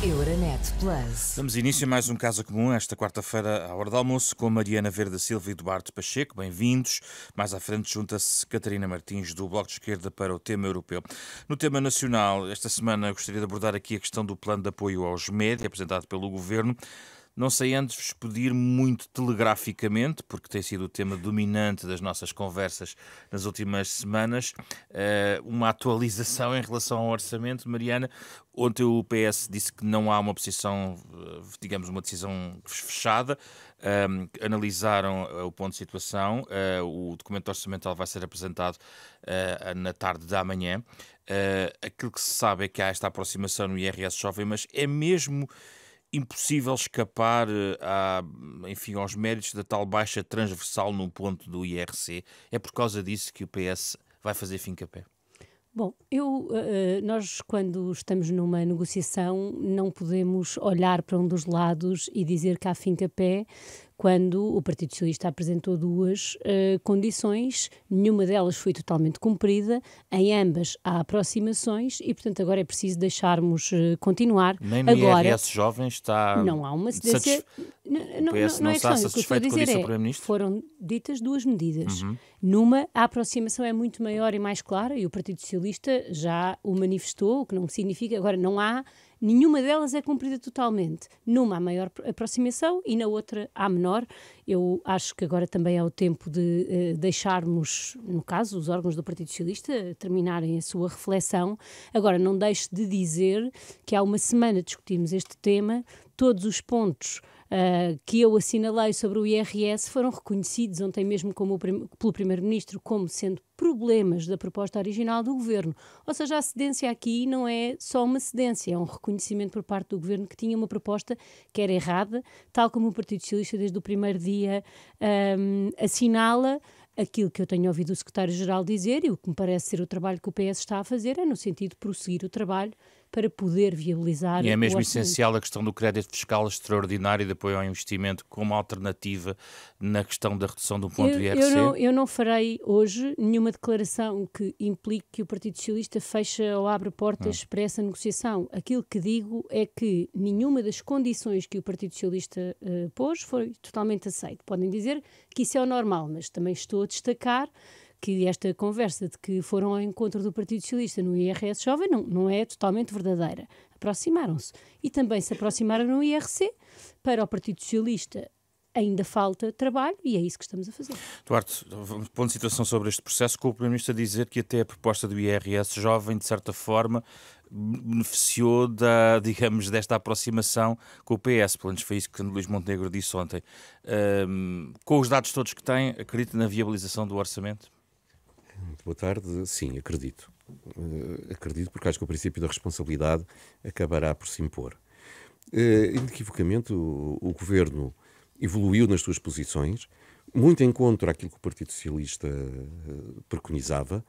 Euronet Plus. Damos início a mais um Casa Comum, esta quarta-feira, à hora do almoço, com Mariana Verde Silva e Eduardo Pacheco. Bem-vindos. Mais à frente junta-se Catarina Martins, do Bloco de Esquerda, para o tema europeu. No tema nacional, esta semana gostaria de abordar aqui a questão do plano de apoio aos média, apresentado pelo Governo. Não sei antes vos pedir muito telegraficamente, porque tem sido o tema dominante das nossas conversas nas últimas semanas, eh, uma atualização em relação ao orçamento. Mariana, ontem o PS disse que não há uma posição, eh, digamos, uma decisão fechada. Um, eh, analisaram o ponto de situação. Uh, o documento orçamental vai ser apresentado uh, na tarde da manhã. Uh, aquilo que se sabe é que há esta aproximação no IRS jovem, mas é mesmo impossível escapar a eh, enfim, aos méritos da tal baixa transversal no ponto do IRC. É por causa disso que o PS vai fazer fim capé. Bom, eu, eh, eh, nós quando estamos numa negociação não podemos olhar para um dos lados e dizer que há fim capé, quando o Partido Socialista apresentou duas uh, condições, nenhuma delas foi totalmente cumprida, em ambas há aproximações e, portanto, agora é preciso deixarmos uh, continuar. Nem no agora, IRS jovem está. Não há uma cedência. Não, não, não, não é está questão, satisfeito o que dizer com isso, é, foram ditas duas medidas. Uhum. Numa, a aproximação é muito maior e mais clara, e o Partido Socialista já o manifestou, o que não significa, agora não há nenhuma delas é cumprida totalmente. Numa há maior aproximação e na outra há menor. Eu acho que agora também é o tempo de uh, deixarmos, no caso, os órgãos do Partido Socialista terminarem a sua reflexão. Agora, não deixe de dizer que há uma semana discutimos este tema, todos os pontos uh, que eu assinalei sobre o IRS foram reconhecidos ontem mesmo prim pelo Primeiro-Ministro como sendo problemas da proposta original do Governo. Ou seja, a cedência aqui não é só uma cedência, é um reconhecimento por parte do Governo que tinha uma proposta que era errada, tal como o Partido Socialista desde o primeiro dia um, assinala aquilo que eu tenho ouvido o secretário-geral dizer e o que me parece ser o trabalho que o PS está a fazer é no sentido de prosseguir o trabalho para poder viabilizar. E é mesmo essencial a questão do crédito fiscal extraordinário de apoio ao investimento como alternativa na questão da redução do ponto eu, de IRC? Eu não, eu não farei hoje nenhuma declaração que implique que o Partido Socialista fecha ou abre portas hum. para essa negociação. Aquilo que digo é que nenhuma das condições que o Partido Socialista uh, pôs foi totalmente aceito. Podem dizer que isso é o normal, mas também estou a destacar que esta conversa de que foram ao encontro do Partido Socialista no IRS Jovem não, não é totalmente verdadeira. Aproximaram-se. E também se aproximaram no IRC. Para o Partido Socialista ainda falta trabalho e é isso que estamos a fazer. Duarte, ponto de situação sobre este processo, com o Primeiro-Ministro a dizer que até a proposta do IRS jovem, de certa forma, beneficiou da, digamos, desta aproximação com o PS, pelo menos foi isso que Luís Montenegro disse ontem. Um, com os dados todos que tem, acredita na viabilização do orçamento? Muito boa tarde. Sim, acredito. Uh, acredito porque acho que o princípio da responsabilidade acabará por se impor. Uh, inequivocamente, o, o, governo evoluiu nas suas posições, muito em contra aquilo que o Partido Socialista uh, preconizava,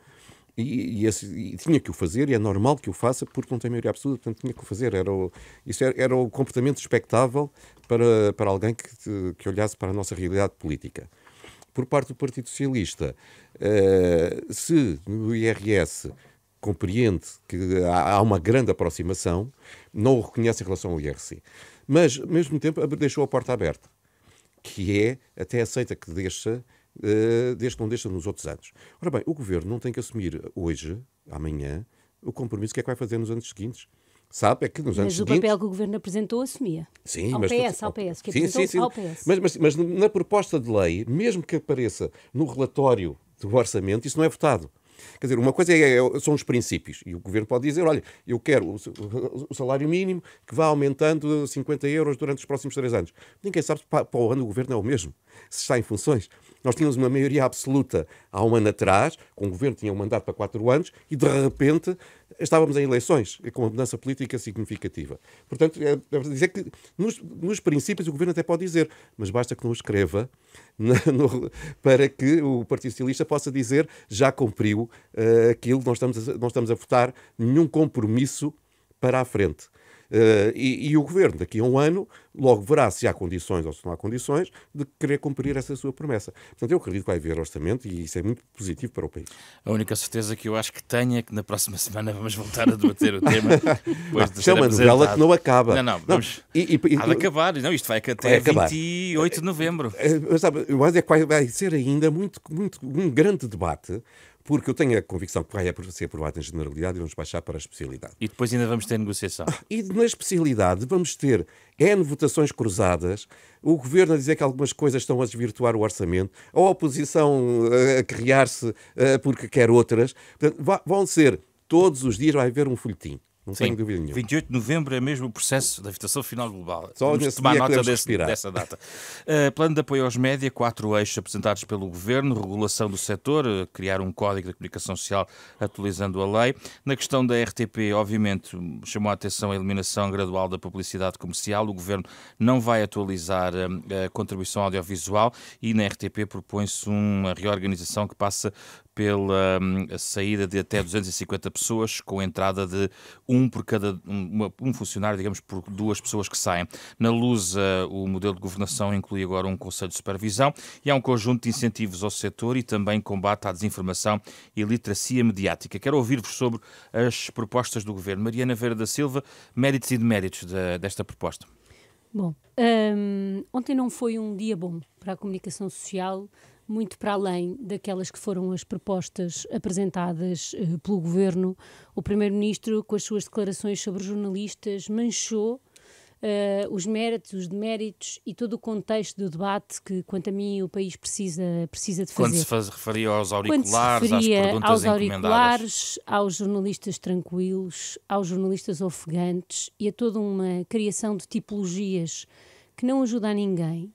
e, e, esse, e, tinha que o fazer, e é normal que o faça, porque não tem maioria absoluta, portanto tinha que o fazer. Era o, isso era, era o comportamento expectável para, para alguém que, que olhasse para a nossa realidade política por parte do Partido Socialista, uh, se no IRS compreende que há, há uma grande aproximação, não o reconhece em relação ao IRC. Mas, ao mesmo tempo, deixou a porta aberta, que é até aceita que deixa, uh, desde que não deixa nos outros anos. Ora bem, o governo não tem que assumir hoje, amanhã, o compromisso que é que vai fazer nos anos seguintes sabe é que nos anos mas seguintes... o papel que o governo apresentou assumia. Sim, ao mas PS, ao PS, que sim, sim, sim. ao PS. Mas, mas, mas na proposta de lei, mesmo que apareça no relatório do orçamento, isso não é votado. Quer dizer, uma coisa é, é, são os princípios. E o governo pode dizer: olha, eu quero o, o salário mínimo que vá aumentando 50 euros durante os próximos três anos. Ninguém sabe se para, para, o ano o governo é o mesmo, se está em funções. Nós tínhamos uma maioria absoluta há um ano atrás, com o governo tinha um mandato para quatro anos, e de repente estávamos em eleições, com uma mudança política significativa. Portanto, é, é dizer que nos, nos, princípios o governo até pode dizer, mas basta que não escreva na, no, para que o Partido Socialista possa dizer já cumpriu uh, aquilo, não estamos, a, não estamos a votar nenhum compromisso para a frente. Uh, e, e, o governo, daqui a um ano, logo verá se há condições ou se não há condições de querer cumprir essa sua promessa. Portanto, eu acredito que vai haver orçamento e isso é muito positivo para o país. A única certeza que eu acho que tenho é que na próxima semana vamos voltar a debater o tema. Depois de é uma novela que não acaba. Não, não, vamos. Não, e, e, há de acabar. Não, isto vai até vai 28 de novembro. Eh, eh, mas sabe, mas é que vai, vai ser ainda muito, muito, um grande debate porque eu tenho a convicção que vai ser aprovado em generalidade e vamos baixar para a especialidade. E depois ainda vamos ter negociação. Ah, e na especialidade vamos ter N votações cruzadas, o governo a dizer que algumas coisas estão a desvirtuar o orçamento, a oposição eh, a criar-se eh, porque quer outras. Portanto, vão ser, todos os dias vai haver um folhetim não Sim, tenho dúvida nenhuma. 28 de novembro é mesmo o processo da votação final global. Só Vamos tomar nota desse, dessa data. Uh, plano de apoio aos média, quatro eixos apresentados pelo Governo, regulação do setor, eh, criar um código da comunicação social atualizando a lei. Na questão da RTP, obviamente, chamou a atenção a eliminação gradual da publicidade comercial. O Governo não vai atualizar a, eh, a contribuição audiovisual e na RTP propõe-se uma reorganização que passa pela hum, saída de até 250 pessoas, com a entrada de um por cada um, funcionário, digamos, por duas pessoas que saem. Na Lusa, eh, o modelo de governação inclui agora um conselho de supervisão e há um conjunto de incentivos ao setor e também combate à desinformação e literacia mediática. Quero ouvir-vos sobre as propostas do governo. Mariana Vera da Silva, méritos e deméritos desta proposta. Bom, hum, ontem não foi um dia bom para a comunicação social muito para além daquelas que foram as propostas apresentadas eh, pelo governo. O primeiro-ministro, com as suas declarações sobre jornalistas, manchou Uh, os méritos, os deméritos e todo o contexto do debate que, quanto a mim, o país precisa, precisa de fazer. Quando se faz, referia aos auriculares, referia às perguntas aos auriculares, aos jornalistas tranquilos, aos jornalistas ofegantes e a toda uma criação de tipologias que não ajuda a ninguém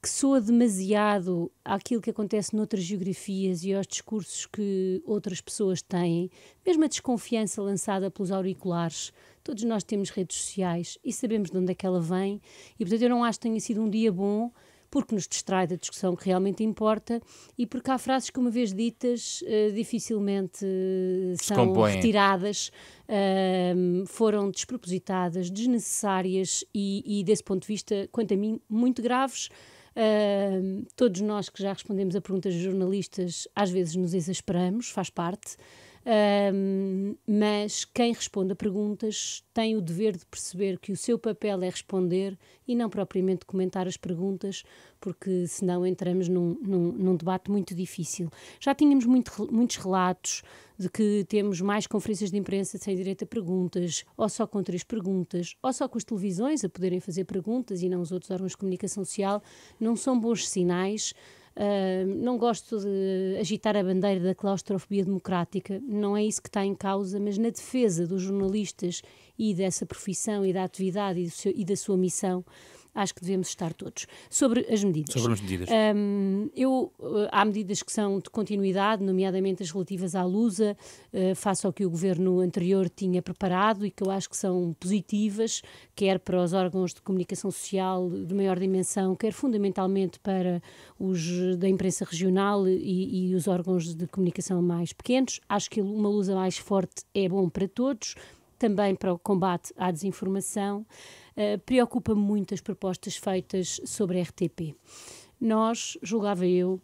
que soa demasiado àquilo que acontece noutras geografias e aos discursos que outras pessoas têm, mesmo a desconfiança lançada pelos auriculares. Todos nós temos redes sociais e sabemos de onde é que ela vem, e portanto eu não acho que tenha sido um dia bom porque nos distrai da discussão que realmente importa e porque há frases que, uma vez ditas, uh, dificilmente uh, são retiradas, uh, foram despropositadas, desnecessárias e, e, desse ponto de vista, quanto a mim, muito graves. Uh, todos nós que já respondemos a perguntas de jornalistas às vezes nos exasperamos, faz parte. Um, mas quem responde a perguntas tem o dever de perceber que o seu papel é responder e não propriamente comentar as perguntas, porque senão entramos num, num, num debate muito difícil. Já tínhamos muito, muitos relatos de que temos mais conferências de imprensa sem direito a perguntas, ou só com três perguntas, ou só com as televisões a poderem fazer perguntas e não os outros órgãos de comunicação social, não são bons sinais Uh, não gosto de agitar a bandeira da claustrofobia democrática, não é isso que está em causa, mas na defesa dos jornalistas e dessa profissão e da atividade e, seu, e da sua missão, acho que devemos estar todos. Sobre as medidas. Sobre as medidas. Um, eu, eh, há medidas que são de continuidade, nomeadamente as relativas à Lusa, uh, face ao que o governo anterior tinha preparado e que eu acho que são positivas, quer para os órgãos de comunicação social de maior dimensão, quer fundamentalmente para os da imprensa regional e, e os órgãos de comunicação mais pequenos. Acho que uma Lusa mais forte é bom para todos, também para o combate à desinformação. Eh, preocupa-me muito as propostas feitas sobre a RTP. Nós, julgava eu,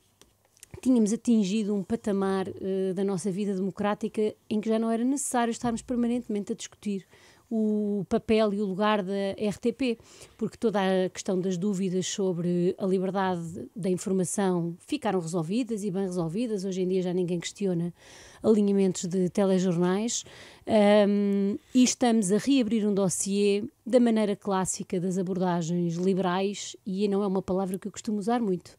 tínhamos atingido um patamar uh, da nossa vida democrática em que já não era necessário estarmos permanentemente a discutir o papel e o lugar da RTP, porque toda a questão das dúvidas sobre a liberdade da informação ficaram resolvidas e bem resolvidas. Hoje em dia já ninguém questiona alinhamentos de telejornais. Um, e estamos a reabrir um dossiê da maneira clássica das abordagens liberais, e não é uma palavra que eu costumo usar muito,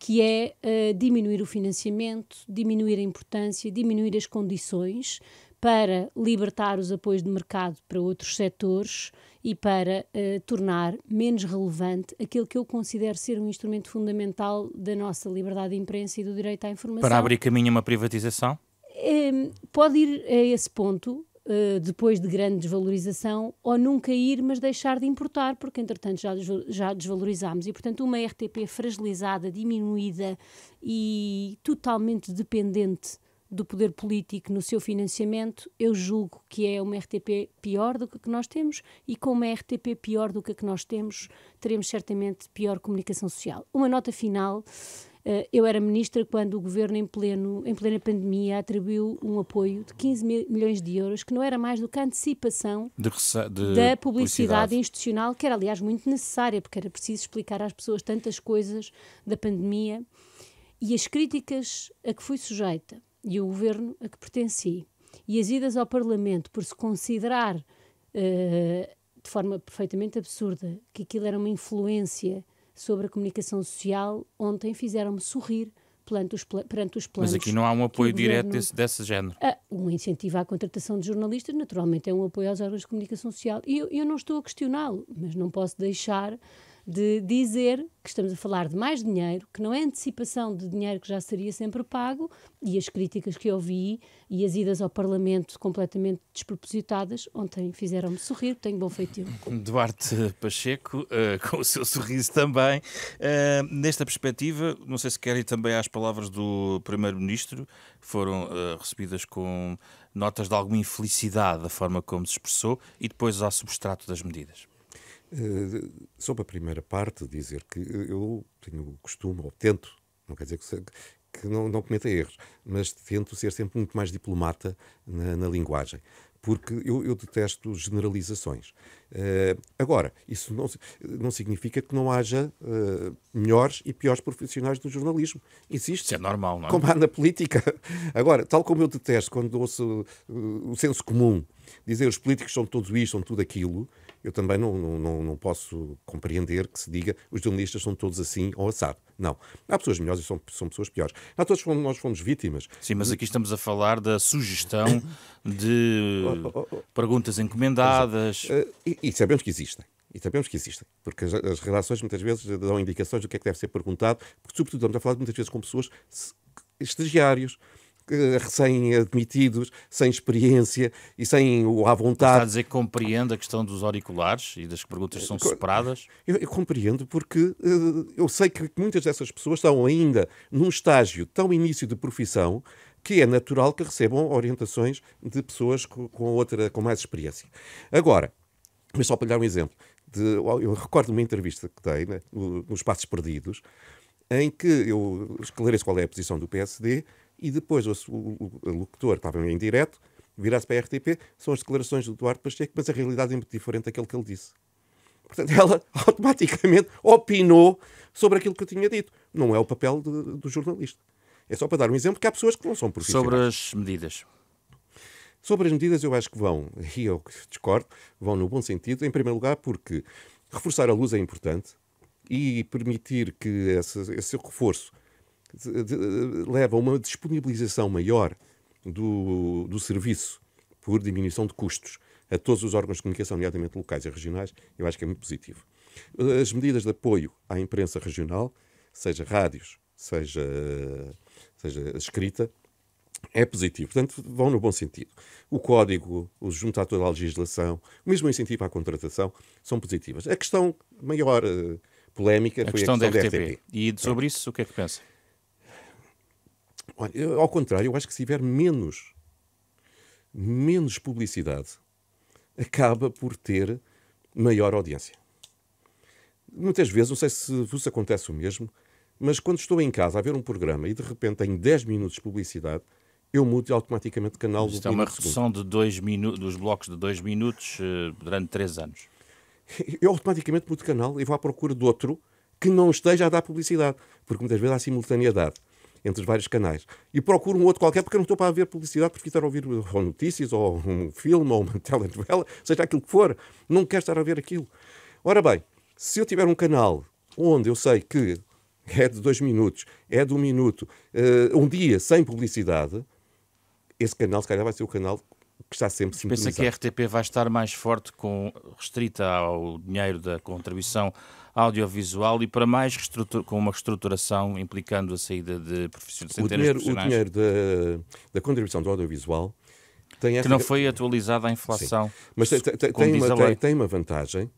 que é uh, diminuir o financiamento, diminuir a importância, diminuir as condições para libertar os apoios de mercado para outros setores e para uh, tornar menos relevante aquilo que eu considero ser um instrumento fundamental da nossa liberdade de imprensa e do direito à informação. Para abrir caminho a uma privatização? pode ir a esse ponto, Uh, depois de grande desvalorização, ou nunca ir, mas deixar de importar, porque entretanto já, já desvalorizámos. E portanto, uma RTP fragilizada, diminuída e totalmente dependente do poder político no seu financiamento, eu julgo que é uma RTP pior do que a que nós temos e com uma RTP pior do que a que nós temos, teremos certamente pior comunicação social. Uma nota final, eh, eu era ministra quando o governo em, pleno, em plena pandemia atribuiu um apoio de 15 mil, milhões de euros, que não era mais do que a antecipação de, de da publicidade, publicidade, institucional, que era aliás muito necessária, porque era preciso explicar às pessoas tantas coisas da pandemia. E as críticas a que fui sujeita e o governo a que pertenci. E as idas ao Parlamento, por se considerar uh, de forma perfeitamente absurda que aquilo era uma influência sobre a comunicação social, ontem fizeram-me sorrir perante os, perante os planos. Mas aqui não há um apoio direto desse, desse género. A, ah, um incentivo à contratação de jornalistas, naturalmente, é um apoio aos órgãos de comunicação social. E eu, eu não estou a questioná-lo, mas não posso deixar de dizer que estamos a falar de mais dinheiro, que não é antecipação de dinheiro que já seria sempre pago, e as críticas que ouvi e as idas ao Parlamento completamente despropositadas ontem fizeram-me sorrir, tenho bom feitio. Duarte Pacheco, uh, com o seu sorriso também. Uh, nesta perspectiva, não sei se querem também às palavras do Primeiro-Ministro, que foram uh, recebidas com notas de alguma infelicidade da forma como se expressou, e depois ao substrato das medidas. Eh, sobre a primeira parte, dizer que eu tenho o costume, ou tento, não quer dizer que, que não, não, cometa erros, mas tento ser sempre muito mais diplomata na, na linguagem. Porque eu, eu detesto generalizações. Uh, agora, isso não, não significa que não haja uh, melhores e piores profissionais do jornalismo. Existe. Isso é normal, não é? Como há na política. Agora, tal como eu detesto quando ouço uh, o senso comum dizer os políticos são todos isto, são tudo aquilo, eu também não, não, não posso compreender que se diga os jornalistas são todos assim ou assado. Não. Há pessoas melhores e são, são pessoas piores. Nós todos fomos, nós fomos vítimas. Sim, mas aqui estamos a falar da sugestão de oh, oh, oh. perguntas encomendadas. É. Eh, e, e sabemos que existem. E sabemos que existem, porque as, redações relações muitas vezes dão indicações do que é que deve ser perguntado, porque, sobretudo, estamos a falar muitas vezes com pessoas estagiários, recém-admitidos, eh, sem experiência e sem o à vontade. Está a dizer que compreende a questão dos auriculares e das perguntas que são separadas? Eu, eu compreendo, porque eh, eu sei que muitas dessas pessoas estão ainda num estágio tão início de profissão que é natural que recebam orientações de pessoas com, com outra, com mais experiência. Agora, mas só para dar um exemplo, de, eu recordo uma entrevista que dei né, nos Passos Perdidos, em que eu esclareço qual é a posição do PSD e depois o, o, o locutor, estava em direto, virasse para a RTP, são as declarações do Duarte Pacheco, mas a realidade é muito diferente daquilo que ele disse. Portanto, ela automaticamente opinou sobre aquilo que eu tinha dito. Não é o papel de, do jornalista. É só para dar um exemplo que há pessoas que não são profissionais. Sobre as medidas. Sobre as medidas, eu acho que vão, e eu discordo, vão no bom sentido. Em primeiro lugar, porque reforçar a luz é importante e permitir que esse, esse reforço leva a uma disponibilização maior do, do serviço por diminuição de custos a todos os órgãos de comunicação, nomeadamente locais e regionais, eu acho que é muito positivo. As medidas de apoio à imprensa regional, seja rádios, seja, seja escrita, é positivo. Portanto, vão no bom sentido. O código, o juntar toda a legislação, o mesmo incentivo à contratação, são positivas. A questão maior eh, polémica a foi questão a questão da RTP. Da RTP. E sobre isso, o que é que pensa? Olha, ao contrário, eu acho que se tiver menos, menos publicidade, acaba por ter maior audiência. Muitas vezes, não sei se vos acontece o mesmo, mas quando estou em casa a ver um programa e de repente tenho 10 minutos de publicidade, eu mudo automaticamente de canal. Isto é uma redução de dois minutos, dos blocos de 2 minutos uh, durante 3 anos. Eu automaticamente mudo de canal e vou à procura de outro que não esteja a dar publicidade, porque muitas vezes há simultaneidade entre os vários canais. E procuro um outro qualquer, porque eu não estou para ver publicidade, porque quero ouvir ou notícias, ou um filme, ou uma telenovela, seja aquilo que for. Não quero estar a ver aquilo. Ora bem, se eu tiver um canal onde eu sei que é de dois minutos, é de um minuto, uh, um dia sem publicidade, esse canal, se calhar, vai ser o canal que está sempre Mas Pensa que a RTP vai estar mais forte com restrita ao dinheiro da contribuição audiovisual e para mais com uma reestruturação implicando a saída de profissionais. O dinheiro, o dinheiro da, da contribuição do audiovisual tem esta... que não foi atualizada a inflação. Sim. Mas tem, tem, tem, uma, tem, uma, vantagem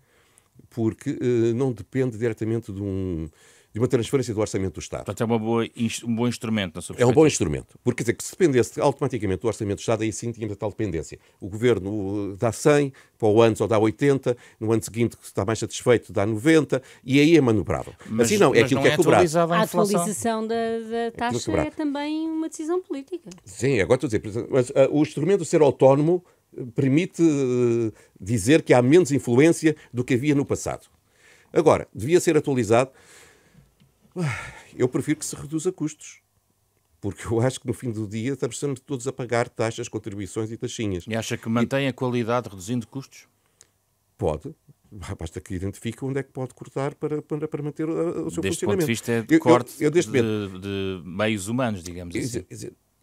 porque uh, não depende diretamente de um de uma transferência do orçamento do Estado. Portanto, é uma boa, um bom instrumento na sua É um bom instrumento. Porque quer dizer que se dependesse automaticamente do orçamento do Estado, aí sim tinha a tal dependência. O governo dá 100, para o ano só dá 80, no ano seguinte, que está mais satisfeito, dá 90, e aí é manobrável. Mas, assim não, é aquilo não é que é, é cobrado. A, a atualização da, da é é taxa é, é, também uma decisão política. Sim, agora estou a dizer, mas uh, o instrumento de ser autónomo eh, permite uh, dizer que há menos influência do que havia no passado. Agora, devia ser atualizado eu prefiro que se reduza custos porque eu acho que no fim do dia estamos todos a pagar taxas, contribuições e taxinhas. E acha que mantém e... a qualidade reduzindo custos? Pode. Basta que identifique onde é que pode cortar para, para, para manter o seu deste funcionamento. Deste ponto de vista é de eu, corte eu, eu, de, de, meios humanos, digamos assim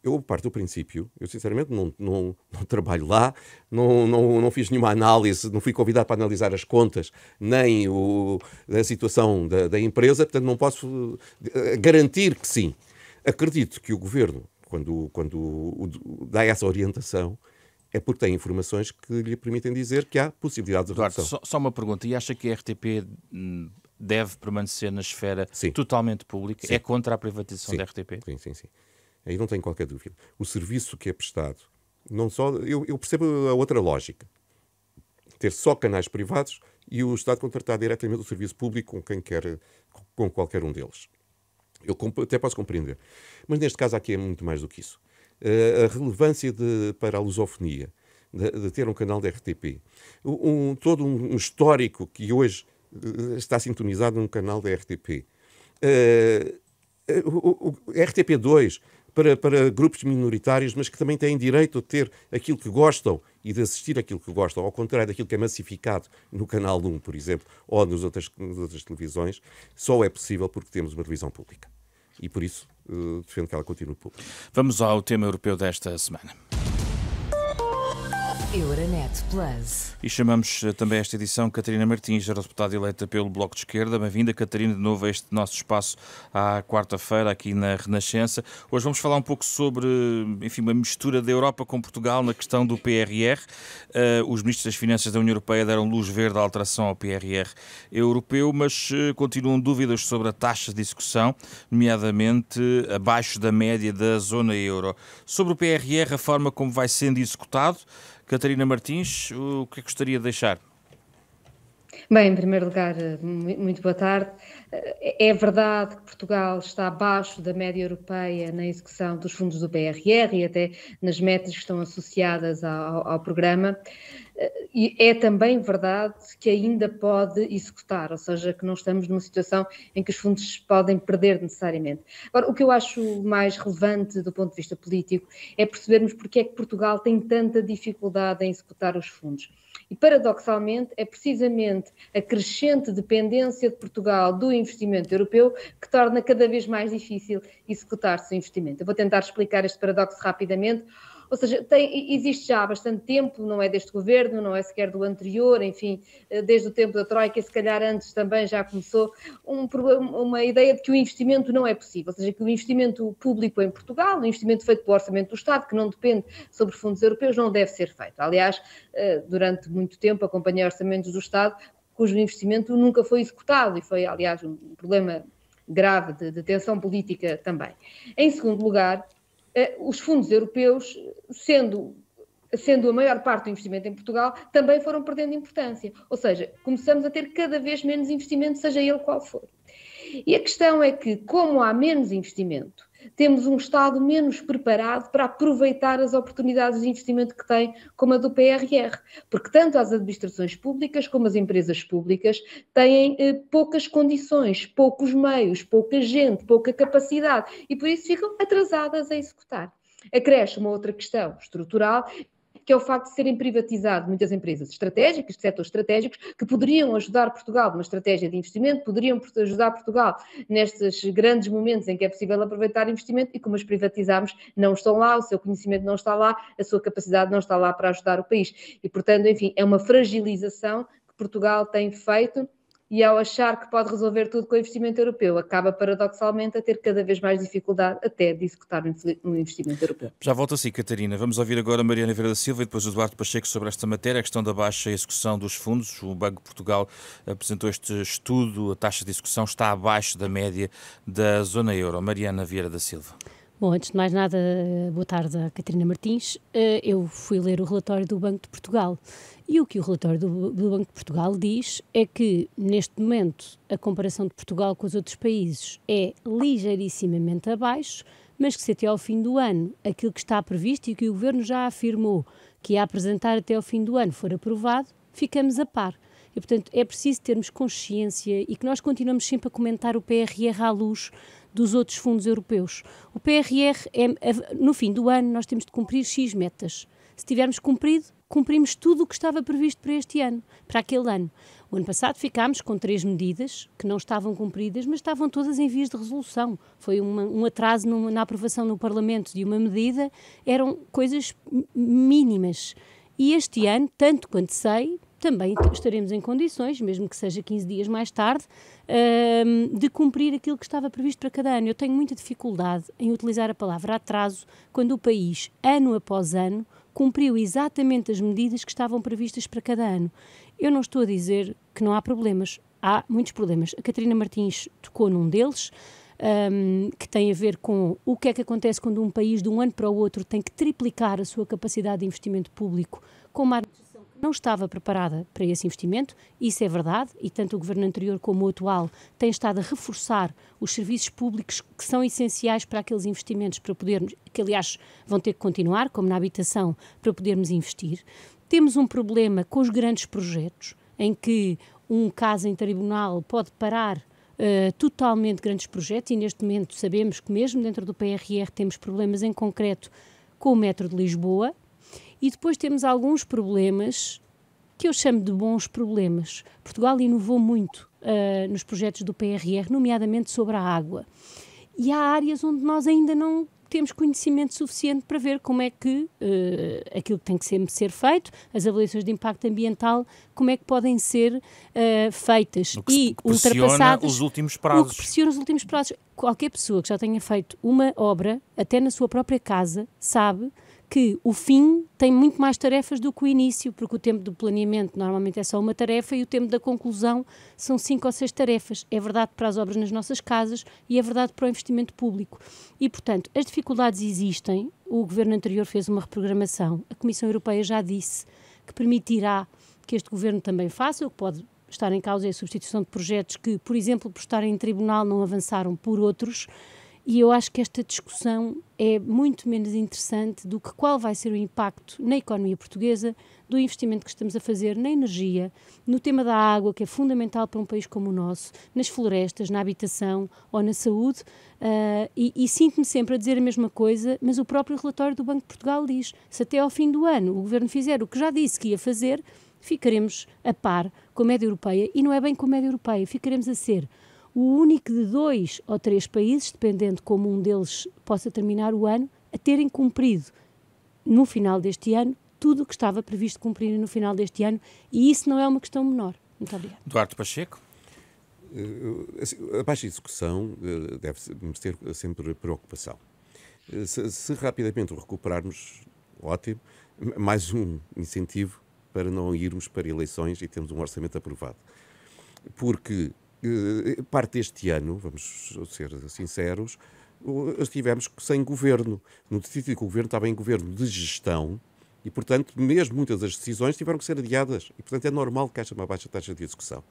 eu parto do princípio, eu sinceramente não, não, não trabalho lá, não, não, não, fiz nenhuma análise, não fui convidado para analisar as contas, nem o, a situação da, da empresa, portanto não posso eh, garantir que sim. Acredito que o governo, quando, quando dá essa orientação, é porque tem informações que lhe permitem dizer que há possibilidade de redução. Eduardo, só, só uma pergunta, e acha que a RTP hum, deve permanecer na esfera sim. totalmente pública? Sim. É contra a privatização sim. da RTP? Sim, sim, sim. Aí não tenho qualquer dúvida. O serviço que é prestado, não só. Eu, eu percebo a outra lógica. Ter só canais privados e o Estado contratar diretamente o serviço público com quem quer, com qualquer um deles. Eu até posso compreender. Mas neste caso aqui é muito mais do que isso. Eh, a relevância de, para a lusofonia de, de ter um canal da RTP, um, todo um histórico que hoje eh, está sintonizado num canal da RTP. Uh, eh, o RTP2, para, para grupos minoritários, mas que também têm direito de ter aquilo que gostam e de assistir aquilo que gostam, ao contrário daquilo que é massificado no Canal 1, por exemplo, ou nas outras, nas outras televisões, só é possível porque temos uma televisão pública. E por isso uh, defendo que ela continue pública. Vamos ao tema europeu desta semana. Euronet Plus. E chamamos eh, também esta edição Catarina Martins, deputada eleita pelo Bloco de Esquerda. Bem-vinda, Catarina, de novo a este nosso espaço à quarta-feira, aqui na Renascença. Hoje vamos falar um pouco sobre enfim, uma mistura da Europa com Portugal na questão do PRR. Uh, eh, os ministros das Finanças da União Europeia deram luz verde à alteração ao PRR europeu, mas uh, continuam dúvidas sobre a taxa de execução, nomeadamente abaixo da média da zona euro. Sobre o PRR, a forma como vai sendo executado, Catarina Martins, o é que gostaria de deixar? Bem, em primeiro lugar, eh, muito boa tarde. Eh, é verdade que Portugal está abaixo da média europeia na execução dos fundos do BRR e até nas metas que estão associadas ao, ao programa. Eh, e é também verdade que ainda pode executar, ou seja, que não estamos numa situação em que os fundos podem perder necessariamente. Agora, o que eu acho mais relevante do ponto de vista político é percebermos porque é que Portugal tem tanta dificuldade em executar os fundos. E paradoxalmente, é precisamente a crescente dependência de Portugal do investimento europeu que torna cada vez mais difícil executar-se o investimento. Eu vou tentar explicar este paradoxo rapidamente. Ou seja, tem, existe já há bastante tempo, não é deste governo, não é sequer do anterior, enfim, eh, desde o tempo da Troika, se calhar antes também já começou, um, uma ideia de que o investimento não é possível, ou seja, que o investimento público em Portugal, o investimento feito pelo Orçamento do Estado, que não depende sobre fundos europeus, não deve ser feito. Aliás, eh, durante muito tempo acompanhei orçamentos do Estado cujo investimento nunca foi executado e foi, aliás, um problema grave de, de tensão política também. Em segundo lugar, eh, os fundos europeus, sendo sendo a maior parte do investimento em Portugal, também foram perdendo importância. Ou seja, começamos a ter cada vez menos investimento, seja ele qual for. E a questão é que, como há menos investimento temos um Estado menos preparado para aproveitar as oportunidades de investimento que tem, como a do PRR, porque tanto as administrações públicas como as empresas públicas têm eh, poucas condições, poucos meios, pouca gente, pouca capacidade e por isso ficam atrasadas a executar. Acresce uma outra questão estrutural, que é o facto de serem privatizadas muitas empresas estratégicas, de setores estratégicos, que poderiam ajudar Portugal numa estratégia de investimento, poderiam ajudar Portugal nestes grandes momentos em que é possível aproveitar investimento e como as privatizamos, não estão lá, o seu conhecimento não está lá, a sua capacidade não está lá para ajudar o país. E, portanto, enfim, é uma fragilização que Portugal tem feito e ao achar que pode resolver tudo com o investimento europeu, acaba paradoxalmente a ter cada vez mais dificuldade até de executar um investimento europeu. Já volto a si, Catarina. Vamos ouvir agora a Mariana Vieira da Silva e depois o Eduardo Pacheco sobre esta matéria, a questão da baixa execução dos fundos. O Banco de Portugal apresentou este estudo, a taxa de execução está abaixo da média da zona euro. Mariana Vieira da Silva. Bom, antes de mais nada, eh, boa tarde a Catarina Martins. Eh, eu fui ler o relatório do Banco de Portugal e o que o relatório do, Banco de Portugal diz é que, neste momento, a comparação de Portugal com os outros países é ligeiríssimamente abaixo, mas que se até ao fim do ano aquilo que está previsto e que o Governo já afirmou que ia apresentar até ao fim do ano for aprovado, ficamos a par. E, portanto, é preciso termos consciência e que nós continuamos sempre a comentar o PRR à luz dos outros fundos europeus. O PRR, é, é, no fim do ano, nós temos de cumprir X metas. Se tivermos cumprido, cumprimos tudo o que estava previsto para este ano, para aquele ano. O ano passado ficámos com três medidas que não estavam cumpridas, mas estavam todas em vias de resolução. Foi uma, um atraso numa, na aprovação no Parlamento de uma medida, eram coisas mínimas. E este ano, tanto quanto sei, também estaremos em condições, mesmo que seja 15 dias mais tarde, ehm, de cumprir aquilo que estava previsto para cada ano. Eu tenho muita dificuldade em utilizar a palavra atraso quando o país, ano após ano, cumpriu exatamente as medidas que estavam previstas para cada ano. Eu não estou a dizer que não há problemas, há muitos problemas. A Catarina Martins tocou num deles. Um, ehm, que tem a ver com o que é que acontece quando um país de um ano para o outro tem que triplicar a sua capacidade de investimento público com uma não estava preparada para esse investimento, isso é verdade, e tanto o governo anterior como o atual têm estado a reforçar os serviços públicos que são essenciais para aqueles investimentos, para podermos, que aliás vão ter que continuar, como na habitação, para podermos investir. Temos um problema com os grandes projetos, em que um caso em tribunal pode parar Uh, totalmente grandes projetos e neste momento sabemos que mesmo dentro do PRR temos problemas em concreto com o Metro de Lisboa, e depois temos alguns problemas que eu chamo de bons problemas. Portugal inovou muito uh, nos projetos do PRR, nomeadamente sobre a água. E há áreas onde nós ainda não temos conhecimento suficiente para ver como é que uh, aquilo que tem que sempre ser feito, as avaliações de impacto ambiental, como é que podem ser uh, feitas o que, e que ultrapassadas. os últimos prazos. O que pressiona os últimos prazos. Qualquer pessoa que já tenha feito uma obra, até na sua própria casa, sabe que o fim tem muito mais tarefas do que o início, porque o tempo do planeamento normalmente é só uma tarefa e o tempo da conclusão são cinco ou seis tarefas. É verdade para as obras nas nossas casas e é verdade para o investimento público. E, portanto, as dificuldades existem. O governo anterior fez uma reprogramação. A Comissão Europeia já disse que permitirá que este governo também faça, o que pode estar em causa é a substituição de projetos que, por exemplo, por estarem em tribunal não avançaram por outros. E eu acho que esta discussão é muito menos interessante do que qual vai ser o impacto na economia portuguesa do investimento que estamos a fazer na energia, no tema da água, que é fundamental para um país como o nosso, nas florestas, na habitação ou na saúde. Uh, e, e sinto-me sempre a dizer a mesma coisa, mas o próprio relatório do Banco de Portugal diz: se até ao fim do ano o governo fizer o que já disse que ia fazer, ficaremos a par com a média europeia e não é bem com a média europeia, ficaremos a ser o único de dois ou três países, dependendo como um deles possa terminar o ano, a terem cumprido no final deste ano tudo o que estava previsto cumprir no final deste ano e isso não é uma questão menor. Muito obrigada. Eduardo Pacheco. Eh, assim, a baixa execução eh, deve ter sempre preocupação. Eh, se, se rapidamente recuperarmos, ótimo, mais um incentivo para não irmos para eleições e termos um orçamento aprovado. Porque eh, parte deste ano, vamos ser sinceros, estivemos sem governo. No sentido que o governo estava em governo de gestão e, portanto, mesmo muitas das decisões tiveram que ser adiadas. E, portanto, é normal que haja uma baixa taxa de execução.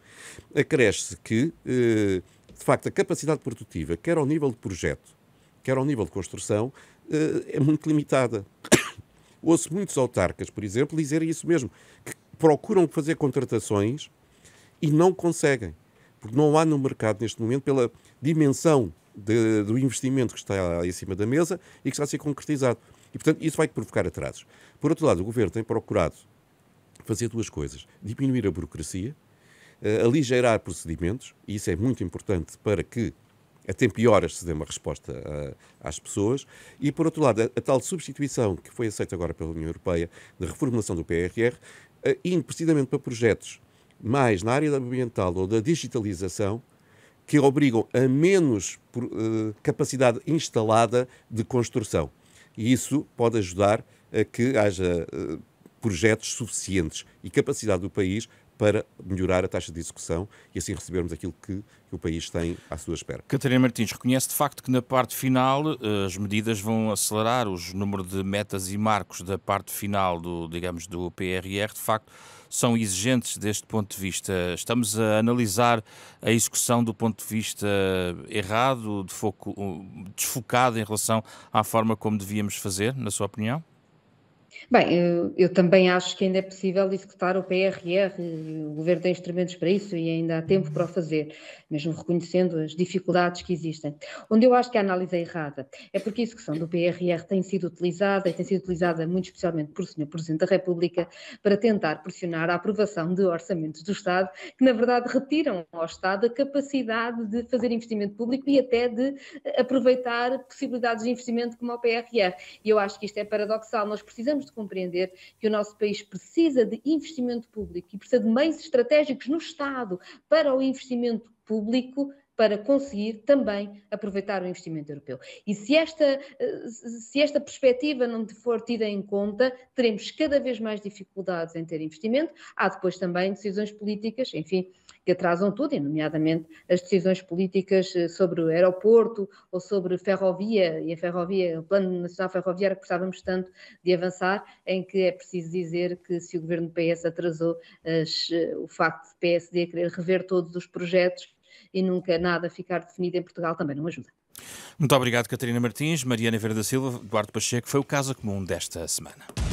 Acresce-se que, eh, de facto, a capacidade produtiva, quer ao nível de projeto, quer ao nível de construção, eh, é muito limitada. Ouço muitos autarcas, por exemplo, dizerem isso mesmo, que procuram fazer contratações e não conseguem porque não há no mercado neste momento, pela dimensão de, do investimento que está em cima da mesa e que está a ser concretizado. E, portanto, isso vai provocar atrasos. Por outro lado, o governo tem procurado fazer duas coisas: diminuir a burocracia, uh, eh, aligerar procedimentos, e isso é muito importante para que a tempo e horas se dê uma resposta eh, às pessoas, e por outro lado, a, a, tal substituição que foi aceita agora pela União Europeia, da reformulação do PRR, uh, eh, indo precisamente para projetos mais na área ambiental ou da digitalização, que obrigam a menos uh, capacidade instalada de construção. E isso pode ajudar a que haja uh, projetos suficientes e capacidade do país para melhorar a taxa de execução e assim recebermos aquilo que, que o país tem à sua espera. Catarina Martins, reconhece de facto que na parte final eh, as medidas vão acelerar os número de metas e marcos da parte final do, digamos, do PRR, de facto, são exigentes deste ponto de vista. Estamos a analisar a execução do ponto de vista errado, de foco, desfocado em relação à forma como devíamos fazer, na sua opinião? Bem, eu, eu, também acho que ainda é possível executar o PRR, o governo tem instrumentos para isso e ainda há tempo para o fazer, mesmo reconhecendo as dificuldades que existem. Onde eu acho que a análise é errada é porque a execução do PRR tem sido utilizada, e tem sido utilizada muito especialmente por o Sr. Presidente da República, para tentar pressionar a aprovação de orçamentos do Estado, que na verdade retiram ao Estado a capacidade de fazer investimento público e até de aproveitar possibilidades de investimento como o PRR. E eu acho que isto é paradoxal, nós precisamos de compreender que o nosso país precisa de investimento público e precisa de meios estratégicos no Estado para o investimento público para conseguir também aproveitar o investimento europeu. E se esta, eh, se esta perspectiva não for tida em conta, teremos cada vez mais dificuldades em ter investimento. Há depois também decisões políticas, enfim, que atrasam tudo, e nomeadamente as decisões políticas eh, sobre o aeroporto ou sobre ferrovia e a ferrovia, o Plano Nacional Ferroviário que precisávamos tanto de avançar, em que é preciso dizer que se o governo do PS atrasou as, eh, o facto de PSD querer rever todos os projetos e nunca nada ficar definido em Portugal também não ajuda. Muito obrigado, Catarina Martins, Mariana Vera da Silva, Eduardo Pacheco. Foi o caso comum desta semana.